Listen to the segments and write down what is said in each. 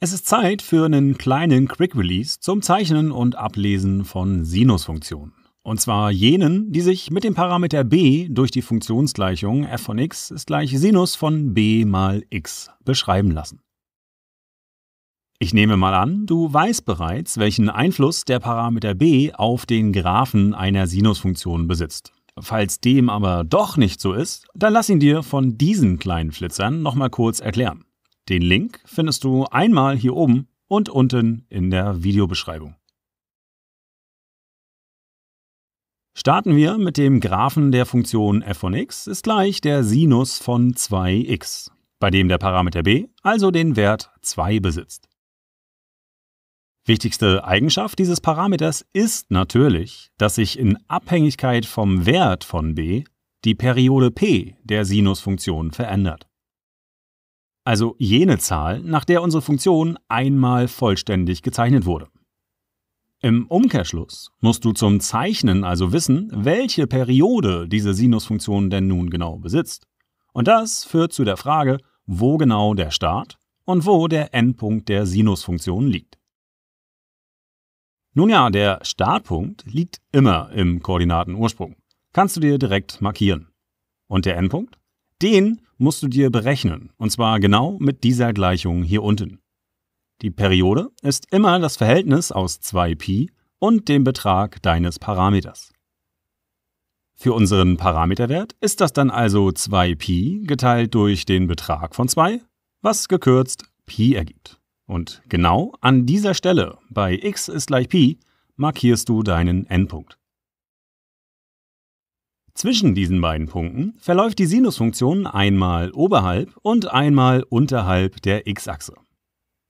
Es ist Zeit für einen kleinen Quick Release zum Zeichnen und Ablesen von Sinusfunktionen. Und zwar jenen, die sich mit dem Parameter b durch die Funktionsgleichung f von x ist gleich Sinus von b mal x beschreiben lassen. Ich nehme mal an, du weißt bereits, welchen Einfluss der Parameter b auf den Graphen einer Sinusfunktion besitzt. Falls dem aber doch nicht so ist, dann lass ihn dir von diesen kleinen Flitzern nochmal kurz erklären. Den Link findest du einmal hier oben und unten in der Videobeschreibung. Starten wir mit dem Graphen der Funktion f von x ist gleich der Sinus von 2x, bei dem der Parameter b also den Wert 2 besitzt. Wichtigste Eigenschaft dieses Parameters ist natürlich, dass sich in Abhängigkeit vom Wert von b die Periode p der Sinusfunktion verändert also jene Zahl, nach der unsere Funktion einmal vollständig gezeichnet wurde. Im Umkehrschluss musst du zum Zeichnen also wissen, welche Periode diese Sinusfunktion denn nun genau besitzt. Und das führt zu der Frage, wo genau der Start und wo der Endpunkt der Sinusfunktion liegt. Nun ja, der Startpunkt liegt immer im Koordinatenursprung. Kannst du dir direkt markieren. Und der Endpunkt? Den musst du dir berechnen, und zwar genau mit dieser Gleichung hier unten. Die Periode ist immer das Verhältnis aus 2pi und dem Betrag deines Parameters. Für unseren Parameterwert ist das dann also 2pi geteilt durch den Betrag von 2, was gekürzt pi ergibt. Und genau an dieser Stelle, bei x ist gleich pi, markierst du deinen Endpunkt. Zwischen diesen beiden Punkten verläuft die Sinusfunktion einmal oberhalb und einmal unterhalb der x-Achse.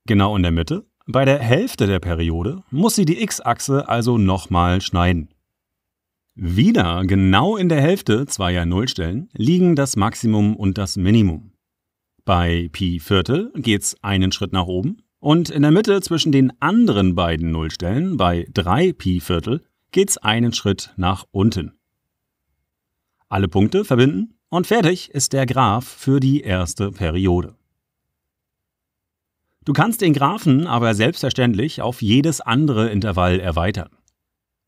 Genau in der Mitte, bei der Hälfte der Periode, muss sie die x-Achse also nochmal schneiden. Wieder genau in der Hälfte zweier Nullstellen liegen das Maximum und das Minimum. Bei Pi Viertel geht's einen Schritt nach oben und in der Mitte zwischen den anderen beiden Nullstellen, bei 3 Pi Viertel, geht's einen Schritt nach unten alle Punkte verbinden und fertig ist der Graph für die erste Periode. Du kannst den Graphen aber selbstverständlich auf jedes andere Intervall erweitern.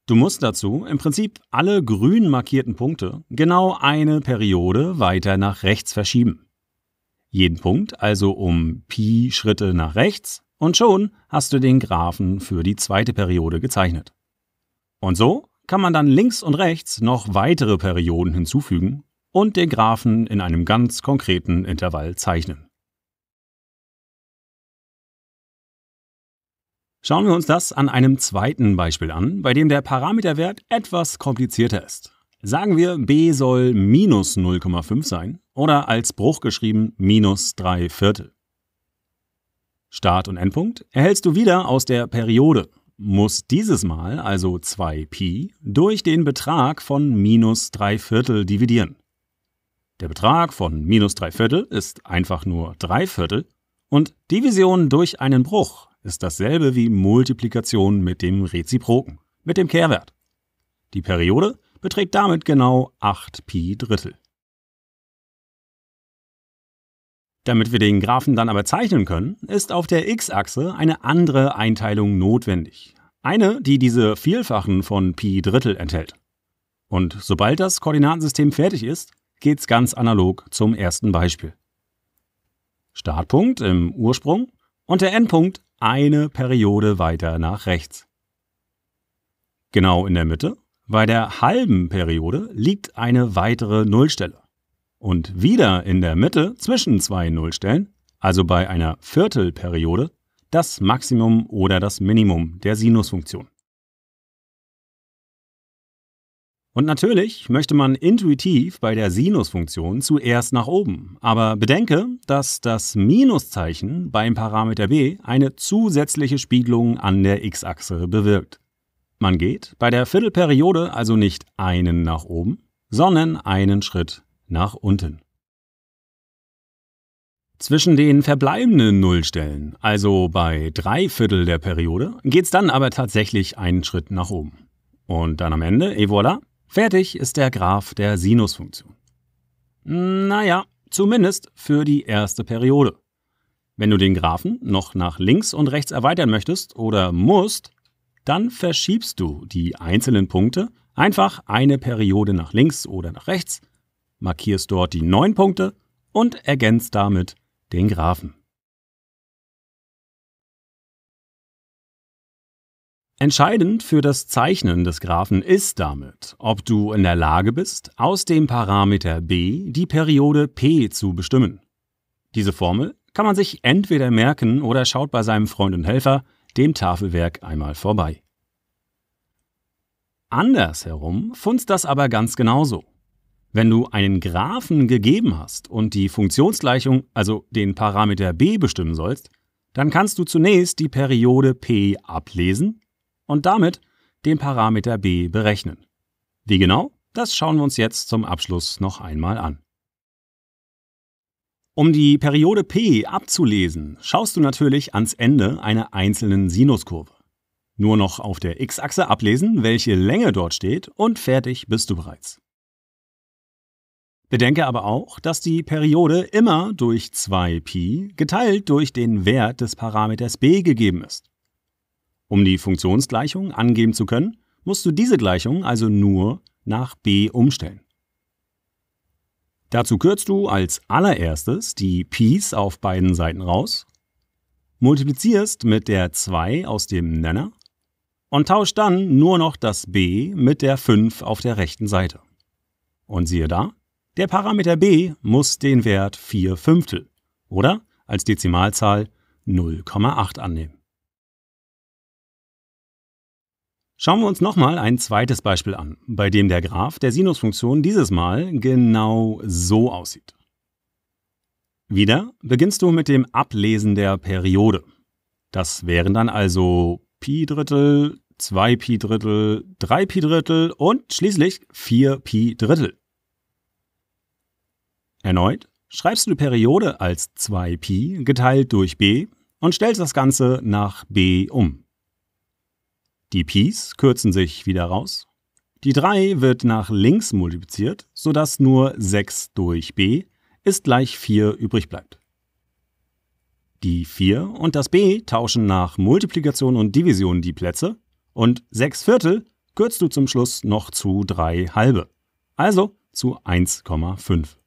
Du musst dazu im Prinzip alle grün markierten Punkte genau eine Periode weiter nach rechts verschieben. Jeden Punkt also um Pi Schritte nach rechts und schon hast du den Graphen für die zweite Periode gezeichnet. Und so kann man dann links und rechts noch weitere Perioden hinzufügen und den Graphen in einem ganz konkreten Intervall zeichnen. Schauen wir uns das an einem zweiten Beispiel an, bei dem der Parameterwert etwas komplizierter ist. Sagen wir, b soll minus 0,5 sein oder als Bruch geschrieben minus 3 Viertel. Start und Endpunkt erhältst du wieder aus der Periode muss dieses Mal, also 2pi, durch den Betrag von minus 3 Viertel dividieren. Der Betrag von minus 3 Viertel ist einfach nur 3 Viertel und Division durch einen Bruch ist dasselbe wie Multiplikation mit dem Reziproken, mit dem Kehrwert. Die Periode beträgt damit genau 8 Pi Drittel. Damit wir den Graphen dann aber zeichnen können, ist auf der x-Achse eine andere Einteilung notwendig. Eine, die diese Vielfachen von Pi Drittel enthält. Und sobald das Koordinatensystem fertig ist, geht's ganz analog zum ersten Beispiel. Startpunkt im Ursprung und der Endpunkt eine Periode weiter nach rechts. Genau in der Mitte, bei der halben Periode, liegt eine weitere Nullstelle und wieder in der Mitte zwischen zwei Nullstellen, also bei einer Viertelperiode, das Maximum oder das Minimum der Sinusfunktion. Und natürlich möchte man intuitiv bei der Sinusfunktion zuerst nach oben, aber bedenke, dass das Minuszeichen beim Parameter b eine zusätzliche Spiegelung an der x-Achse bewirkt. Man geht bei der Viertelperiode also nicht einen nach oben, sondern einen Schritt nach unten. Zwischen den verbleibenden Nullstellen, also bei drei Viertel der Periode, geht es dann aber tatsächlich einen Schritt nach oben. Und dann am Ende, et voilà, fertig ist der Graph der Sinusfunktion. Naja, zumindest für die erste Periode. Wenn du den Graphen noch nach links und rechts erweitern möchtest oder musst, dann verschiebst du die einzelnen Punkte einfach eine Periode nach links oder nach rechts markierst dort die 9 Punkte und ergänzt damit den Graphen. Entscheidend für das Zeichnen des Graphen ist damit, ob du in der Lage bist, aus dem Parameter b die Periode p zu bestimmen. Diese Formel kann man sich entweder merken oder schaut bei seinem Freund und Helfer, dem Tafelwerk, einmal vorbei. Andersherum funzt das aber ganz genauso. Wenn du einen Graphen gegeben hast und die Funktionsgleichung, also den Parameter b bestimmen sollst, dann kannst du zunächst die Periode p ablesen und damit den Parameter b berechnen. Wie genau? Das schauen wir uns jetzt zum Abschluss noch einmal an. Um die Periode p abzulesen, schaust du natürlich ans Ende einer einzelnen Sinuskurve. Nur noch auf der x-Achse ablesen, welche Länge dort steht und fertig bist du bereits. Bedenke aber auch, dass die Periode immer durch 2pi geteilt durch den Wert des Parameters b gegeben ist. Um die Funktionsgleichung angeben zu können, musst du diese Gleichung also nur nach b umstellen. Dazu kürzt du als allererstes die Pis auf beiden Seiten raus, multiplizierst mit der 2 aus dem Nenner und tauscht dann nur noch das b mit der 5 auf der rechten Seite. Und siehe da, der Parameter b muss den Wert 4 Fünftel oder als Dezimalzahl 0,8 annehmen. Schauen wir uns nochmal ein zweites Beispiel an, bei dem der Graph der Sinusfunktion dieses Mal genau so aussieht. Wieder beginnst du mit dem Ablesen der Periode. Das wären dann also Pi Drittel, 2 Pi Drittel, 3 Pi Drittel und schließlich 4 Pi Drittel. Erneut schreibst du die Periode als 2pi geteilt durch b und stellst das Ganze nach b um. Die Pis kürzen sich wieder raus. Die 3 wird nach links multipliziert, sodass nur 6 durch b ist gleich 4 übrig bleibt. Die 4 und das b tauschen nach Multiplikation und Division die Plätze und 6 Viertel kürzt du zum Schluss noch zu 3 halbe, also zu 1,5.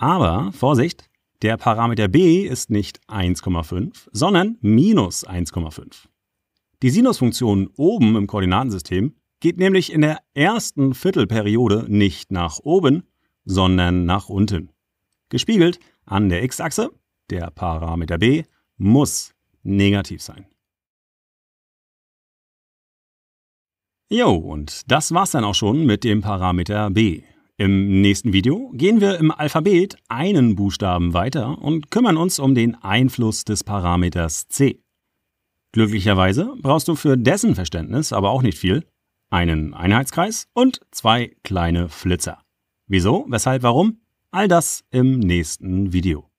Aber Vorsicht, der Parameter b ist nicht 1,5, sondern minus 1,5. Die Sinusfunktion oben im Koordinatensystem geht nämlich in der ersten Viertelperiode nicht nach oben, sondern nach unten. Gespiegelt an der x-Achse, der Parameter b muss negativ sein. Jo, und das war's dann auch schon mit dem Parameter b. Im nächsten Video gehen wir im Alphabet einen Buchstaben weiter und kümmern uns um den Einfluss des Parameters c. Glücklicherweise brauchst du für dessen Verständnis aber auch nicht viel, einen Einheitskreis und zwei kleine Flitzer. Wieso, weshalb, warum? All das im nächsten Video.